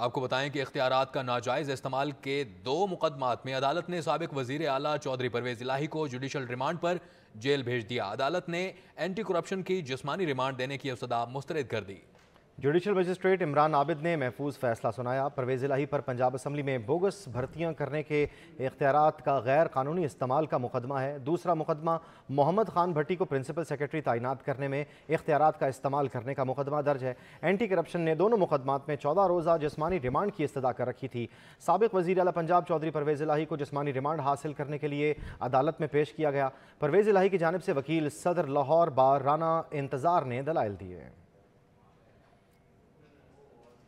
आपको बताएं कि इख्तियार का नाजायज़ इस्तेमाल के दो मुकदमात में अदालत ने सबक वजीर अला चौधरी परवेज इलाही को जुडिशल रिमांड पर जेल भेज दिया अदालत ने एंटी करप्शन की जिसमानी रिमांड देने की सदा मुस्तरद कर दी जुडिशल मजिस्ट्रेट इमरान आबिद ने महफूज फैसला सुनाया परवेज इलाही पर पंजाब असम्बली में बोगस भर्तियां करने के इख्तियार का गैर कानूनी इस्तेमाल का मुकदमा है दूसरा मुकदमा मोहम्मद खान भट्टी को प्रिंसिपल सेक्रेटरी तैनात करने में इख्तियार का इस्तेमाल करने का मुकदमा दर्ज है एंटी करप्शन ने दोनों मुकदमा में चौदह रोज़ा जिसमानी रिमांड की इस्तः कर रखी थी सबक वजी अला पंजाब चौधरी परवेज इलाही को जिसमानी रिमांड हासिल करने के लिए अदालत में पेश किया गया परवेज इलाही की जानब से वकील सदर लाहौर बार राना इंतज़ार ने दलाइल दिए